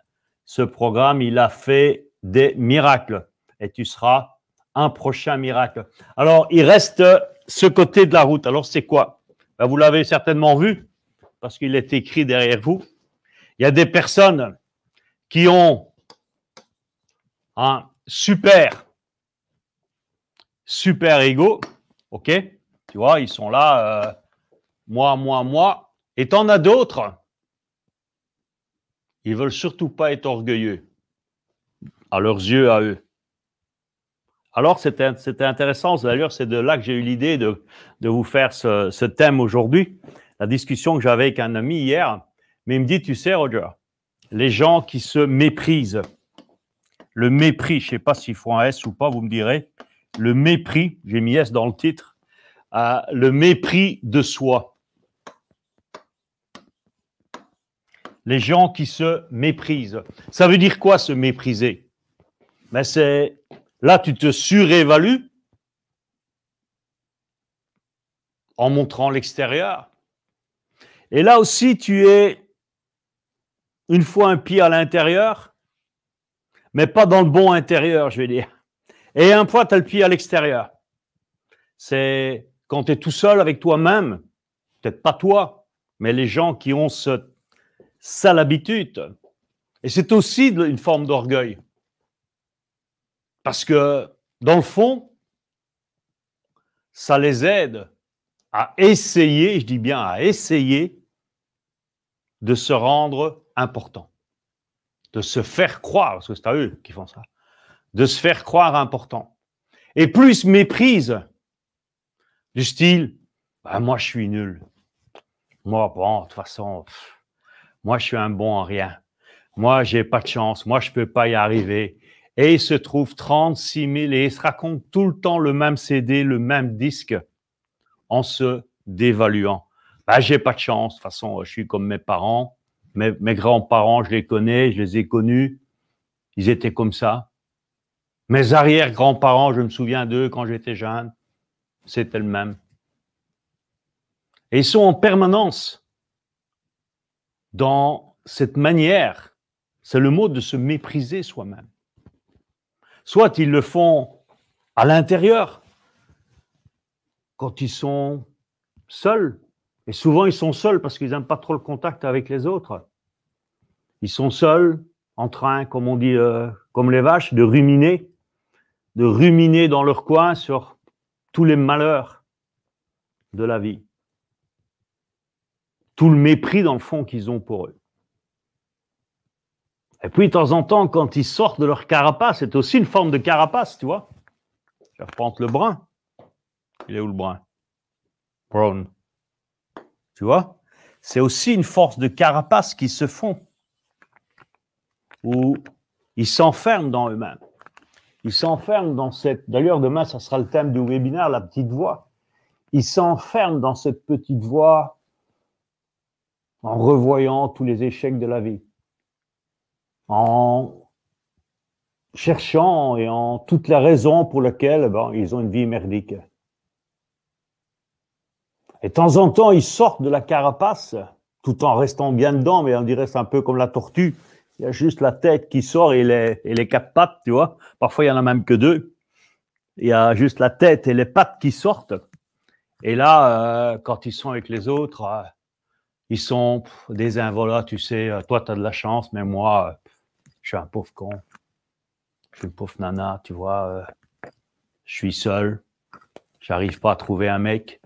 ce programme, il a fait des miracles. Et tu seras un prochain miracle. Alors, il reste ce côté de la route. Alors, c'est quoi ben, Vous l'avez certainement vu, parce qu'il est écrit derrière vous. Il y a des personnes qui ont un super, super ego OK Tu vois, ils sont là, euh, moi, moi, moi. Et t'en as d'autres. Ils veulent surtout pas être orgueilleux à leurs yeux, à eux. Alors, c'était intéressant. D'ailleurs, c'est de là que j'ai eu l'idée de, vous faire ce, ce thème aujourd'hui. La discussion que j'avais avec un ami hier, mais il me dit, tu sais, Roger, les gens qui se méprisent, le mépris, je ne sais pas s'il faut un S ou pas, vous me direz, le mépris, j'ai mis S dans le titre, à le mépris de soi. Les gens qui se méprisent. Ça veut dire quoi se mépriser ben, c'est là, tu te surévalues en montrant l'extérieur. Et là aussi, tu es une fois un pied à l'intérieur, mais pas dans le bon intérieur, je vais dire. Et un point, tu as le pied à l'extérieur. C'est quand tu es tout seul avec toi-même, peut-être pas toi, mais les gens qui ont cette sale habitude. Et c'est aussi une forme d'orgueil. Parce que, dans le fond, ça les aide à essayer, je dis bien à essayer, de se rendre important, de se faire croire, parce que c'est à eux qui font ça, de se faire croire important. Et plus méprise du style bah, Moi, je suis nul. Moi, bon, de toute façon, moi, je suis un bon en rien. Moi, j'ai pas de chance. Moi, je peux pas y arriver. Et il se trouve 36 000 et il se raconte tout le temps le même CD, le même disque en se dévaluant. Bah, j'ai pas de chance. De toute façon, je suis comme mes parents. mes grands-parents, je les connais, je les ai connus. Ils étaient comme ça. Mes arrière-grands-parents, je me souviens d'eux quand j'étais jeune, c'est le même. Et ils sont en permanence dans cette manière, c'est le mot de se mépriser soi-même. Soit ils le font à l'intérieur, quand ils sont seuls, et souvent ils sont seuls parce qu'ils n'aiment pas trop le contact avec les autres. Ils sont seuls, en train, comme on dit, euh, comme les vaches, de ruminer de ruminer dans leur coin sur tous les malheurs de la vie, tout le mépris dans le fond qu'ils ont pour eux. Et puis, de temps en temps, quand ils sortent de leur carapace, c'est aussi une forme de carapace, tu vois. Je reprends le brun. Il est où le brun Brown. Tu vois C'est aussi une force de carapace qui se font, où ils s'enferment dans eux-mêmes. Ils s'enferment dans cette. D'ailleurs, demain, ça sera le thème du webinaire, la petite voix. Ils s'enferment dans cette petite voix en revoyant tous les échecs de la vie, en cherchant et en toutes les raisons pour laquelle ils ont une vie merdique. Et de temps en temps, ils sortent de la carapace, tout en restant bien dedans, mais on dirait c'est un peu comme la tortue. Il y a juste la tête qui sort et les, quatre pattes, tu vois. Parfois, il y en a même que deux. Il y a juste la tête et les pattes qui sortent. Et là, euh, quand ils sont avec les autres, euh, ils sont des tu sais. Euh, toi, tu as de la chance, mais moi, je suis un pauvre con. Je suis une pauvre nana, tu vois. je suis seul. J'arrive pas à trouver un mec.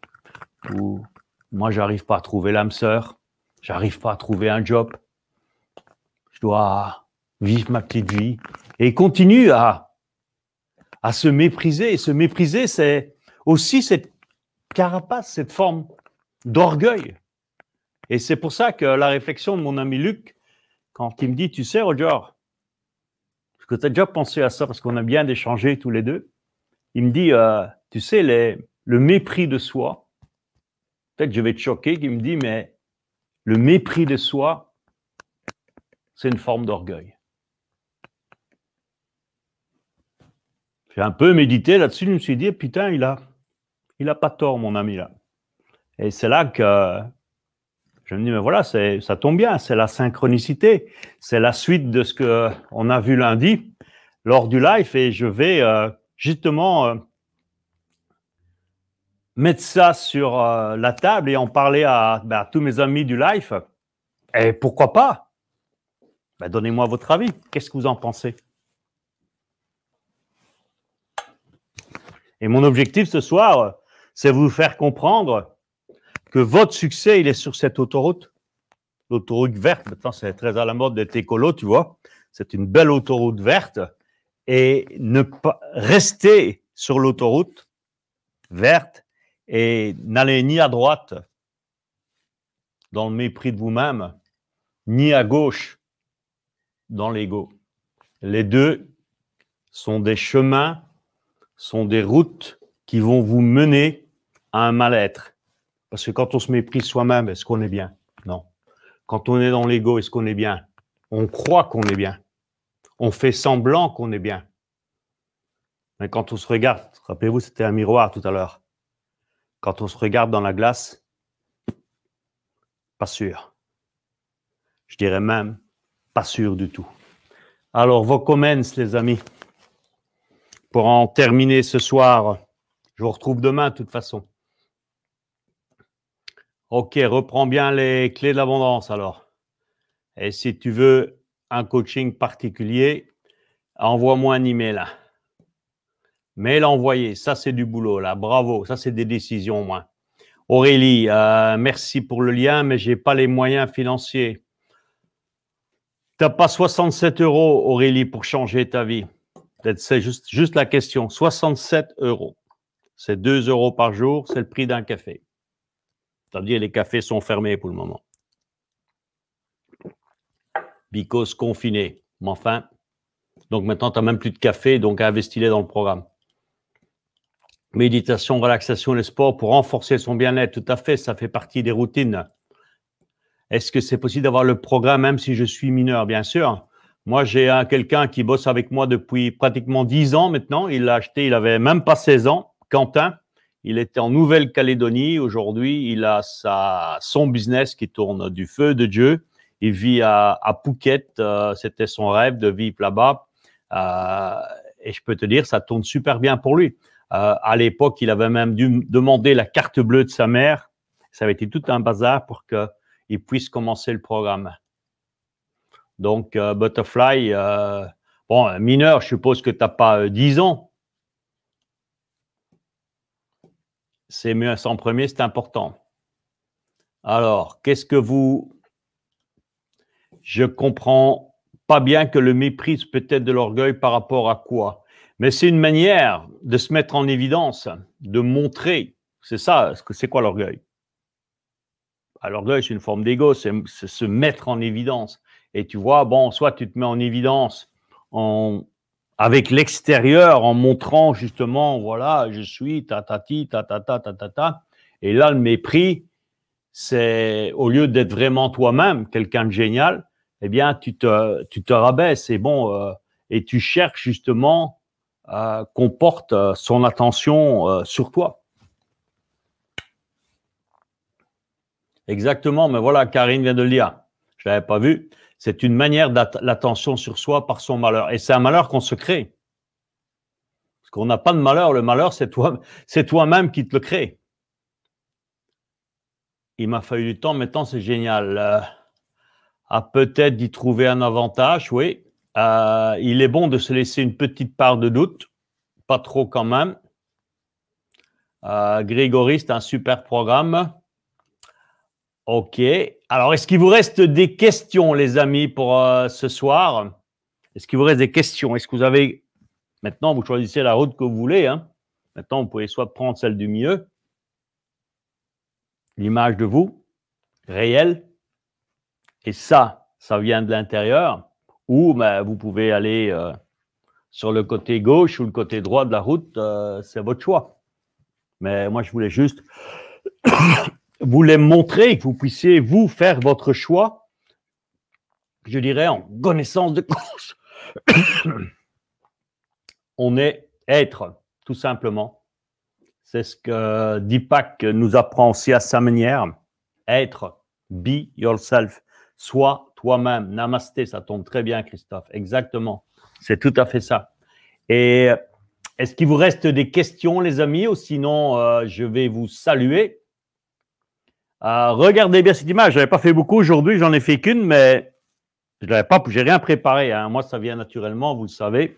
Ou moi, j'arrive pas à trouver l'âme sœur. J'arrive pas à trouver un job dois vivre ma petite vie. Et continue à, à se mépriser. Et se mépriser, c'est aussi cette carapace, cette forme d'orgueil. Et c'est pour ça que la réflexion de mon ami Luc, quand il me dit, tu sais, Roger, parce que tu as déjà pensé à ça parce qu'on a bien échangé tous les deux Il me dit, euh, tu sais, le mépris de soi, peut-être je vais te choquer, il me dit, mais le mépris de soi, c'est une forme d'orgueil. J'ai un peu médité là-dessus, je me suis dit, putain, il a, il a pas tort, mon ami là. Et c'est là que je me dis, mais voilà, ça tombe bien, c'est la synchronicité, c'est la suite de ce que a vu lundi lors du live, et je vais euh, justement euh, mettre ça sur euh, la table et en parler à, ben, à tous mes amis du live. Et pourquoi pas bah, donnez-moi votre avis. Qu'est-ce que vous en pensez Et mon objectif ce soir, c'est vous faire comprendre que votre succès, il est sur cette autoroute, l'autoroute verte. Maintenant, c'est très à la mode d'être écolo, tu vois. C'est une belle autoroute verte. Et ne pas rester sur l'autoroute verte et n'allez ni à droite dans le mépris de vous-même, ni à gauche dans l'ego. Les deux sont des chemins, sont des routes qui vont vous mener à un mal-être. Parce que quand on se méprise soi-même, est-ce qu'on est bien Non. Quand on est dans l'ego, est-ce qu'on est bien On croit qu'on est bien. On fait semblant qu'on est bien. Mais quand on se regarde, rappelez-vous, c'était un miroir tout à l'heure. Quand on se regarde dans la glace, pas sûr. Je dirais même pas sûr du tout. Alors, vos comments, les amis. Pour en terminer ce soir, je vous retrouve demain de toute façon. Ok, reprends bien les clés de l'abondance alors. Et si tu veux un coaching particulier, envoie-moi un email. Là. Mail envoyé, ça c'est du boulot là, bravo, ça c'est des décisions moi. Aurélie, euh, merci pour le lien, mais je n'ai pas les moyens financiers n'as pas 67 euros, Aurélie, pour changer ta vie. C'est juste, juste la question. 67 euros. C'est 2 euros par jour, c'est le prix d'un café. C'est-à-dire les cafés sont fermés pour le moment. Because confinés. Mais enfin, donc maintenant, tu n'as même plus de café, donc investis-les dans le programme. Méditation, relaxation les sports pour renforcer son bien-être. Tout à fait, ça fait partie des routines. Est-ce que c'est possible d'avoir le programme même si je suis mineur Bien sûr. Moi, j'ai quelqu'un qui bosse avec moi depuis pratiquement 10 ans maintenant. Il l'a acheté, il avait même pas 16 ans, Quentin. Il était en Nouvelle-Calédonie. Aujourd'hui, il a sa, son business qui tourne du feu de Dieu. Il vit à, à Phuket. Euh, c'était son rêve de vivre là-bas. Euh, et je peux te dire, ça tourne super bien pour lui. Euh, à l'époque, il avait même dû demander la carte bleue de sa mère. Ça avait été tout un bazar pour que ils puissent commencer le programme. Donc, euh, Butterfly, euh, bon, euh, mineur, je suppose que tu n'as pas 10 ans. C'est mieux en premier, c'est important. Alors, qu'est-ce que vous. Je comprends pas bien que le mépris peut-être de l'orgueil par rapport à quoi. Mais c'est une manière de se mettre en évidence, de montrer. C'est ça, c'est quoi l'orgueil alors là, c'est une forme d'ego, c'est se mettre en évidence. Et tu vois, bon, soit tu te mets en évidence avec l'extérieur, en montrant justement, voilà, je suis ta ta tatata. Ta, ta. Et là, le mépris, c'est au lieu d'être vraiment toi-même, quelqu'un de génial, eh bien, tu te, tu te rabaisses et bon, euh, et tu cherches justement qu'on porte euh, son attention euh, sur toi. Exactement, mais voilà, Karine vient de le dire. Je ne l'avais pas vu. C'est une manière l'attention sur soi par son malheur. Et c'est un malheur qu'on se crée. Parce qu'on n'a pas de malheur. Le malheur, c'est toi, c'est toi-même qui te le crée. Il m'a fallu du temps, mais tant c'est génial. Euh, à peut-être d'y trouver un avantage, oui. Euh, il est bon de se laisser une petite part de doute, pas trop quand même. Euh, Grégory, c'est un super programme. Ok. Alors, est-ce qu'il vous reste des questions, les amis, pour euh, ce soir Est-ce qu'il vous reste des questions Est-ce que vous avez. Maintenant, vous choisissez la route que vous voulez. Hein? Maintenant, vous pouvez soit prendre celle du mieux, l'image de vous, réelle, et ça, ça vient de l'intérieur, ou ben, vous pouvez aller euh, sur le côté gauche ou le côté droit de la route, euh, c'est votre choix. Mais moi, je voulais juste vous les montrer, que vous puissiez vous faire votre choix, je dirais en connaissance de cause. *coughs* on est être, tout simplement. C'est ce que Dipak nous apprend aussi à sa manière. Être, be yourself, sois toi-même. Namasté, ça tombe très bien, Christophe. Exactement. C'est tout à fait ça. Et euh, est-ce qu'il vous reste des questions, les amis, ou sinon euh, je vais vous saluer euh, regardez bien cette image. Je n'avais pas fait beaucoup aujourd'hui, j'en ai fait qu'une, mais je n'avais pas, j'ai rien préparé. Hein. Moi, ça vient naturellement, vous le savez.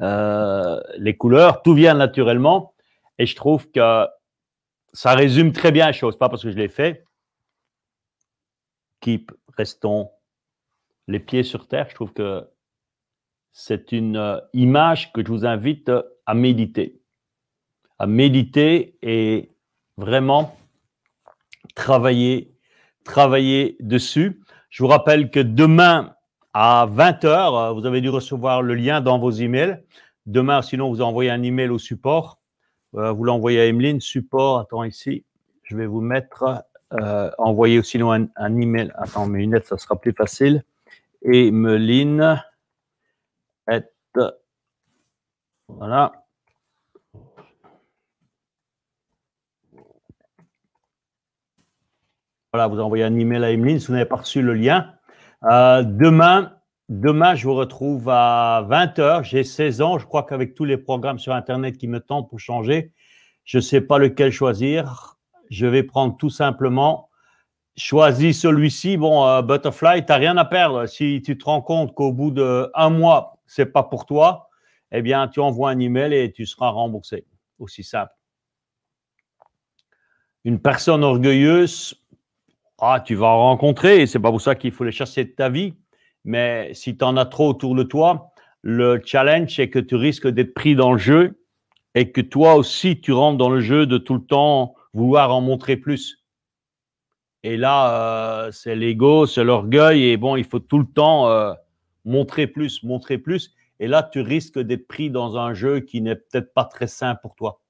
Euh, les couleurs, tout vient naturellement. Et je trouve que ça résume très bien la chose. Pas parce que je l'ai fait. Keep, restons les pieds sur terre. Je trouve que c'est une euh, image que je vous invite à méditer. À méditer et vraiment travailler, travailler dessus. Je vous rappelle que demain à 20h, vous avez dû recevoir le lien dans vos emails. Demain, sinon, vous envoyez un email au support. Euh, vous l'envoyez à Emeline, support. Attends ici, je vais vous mettre, euh, envoyer aussi un, email. Attends, mes lunettes, ça sera plus facile. Emeline, est, voilà, Voilà, vous envoyez un email à Emeline si vous n'avez pas reçu le lien. Euh, demain, demain, je vous retrouve à 20h. J'ai 16 ans. Je crois qu'avec tous les programmes sur Internet qui me tentent pour changer, je ne sais pas lequel choisir. Je vais prendre tout simplement, choisis celui-ci. Bon, euh, Butterfly, tu n'as rien à perdre. Si tu te rends compte qu'au bout d'un mois, ce n'est pas pour toi, eh bien, tu envoies un email et tu seras remboursé. Aussi simple. Une personne orgueilleuse, ah, tu vas en rencontrer, c'est pas pour ça qu'il faut les chasser de ta vie, mais si tu en as trop autour de toi, le challenge, c'est que tu risques d'être pris dans le jeu et que toi aussi, tu rentres dans le jeu de tout le temps vouloir en montrer plus. Et là, euh, c'est l'ego, c'est l'orgueil, et bon, il faut tout le temps euh, montrer plus, montrer plus. Et là, tu risques d'être pris dans un jeu qui n'est peut-être pas très sain pour toi.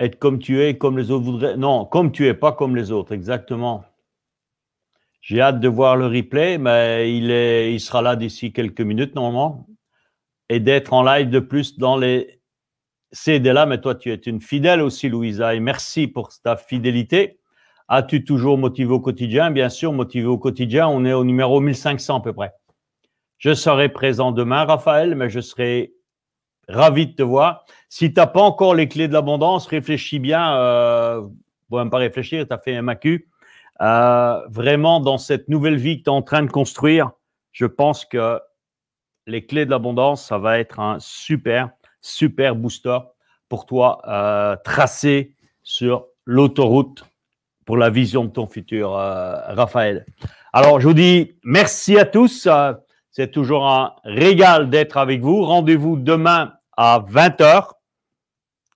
être comme tu es, comme les autres voudraient. Non, comme tu es, pas comme les autres, exactement. J'ai hâte de voir le replay, mais il, est, il sera là d'ici quelques minutes normalement. Et d'être en live de plus dans les CD-là. Mais toi, tu es une fidèle aussi, Louisa, et merci pour ta fidélité. As-tu toujours motivé au quotidien Bien sûr, motivé au quotidien. On est au numéro 1500 à peu près. Je serai présent demain, Raphaël, mais je serai Ravi de te voir. Si tu n'as pas encore les clés de l'abondance, réfléchis bien. Euh, bon, même pas réfléchir, tu as fait un MAQ. Euh, vraiment, dans cette nouvelle vie que tu es en train de construire, je pense que les clés de l'abondance, ça va être un super, super booster pour toi, euh, tracé sur l'autoroute pour la vision de ton futur, euh, Raphaël. Alors, je vous dis merci à tous. C'est toujours un régal d'être avec vous. Rendez-vous demain à 20h.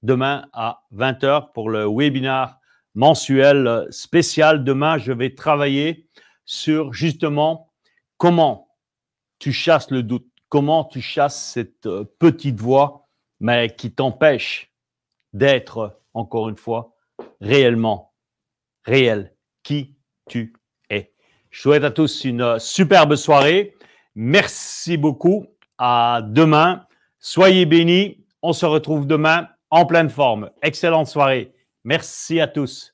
Demain à 20h pour le webinar mensuel spécial. Demain, je vais travailler sur justement comment tu chasses le doute, comment tu chasses cette euh, petite voix, mais qui t'empêche d'être, encore une fois, réellement réel, qui tu es. Je souhaite à tous une superbe soirée. Merci beaucoup. À demain. Soyez bénis. On se retrouve demain en pleine forme. Excellente soirée. Merci à tous.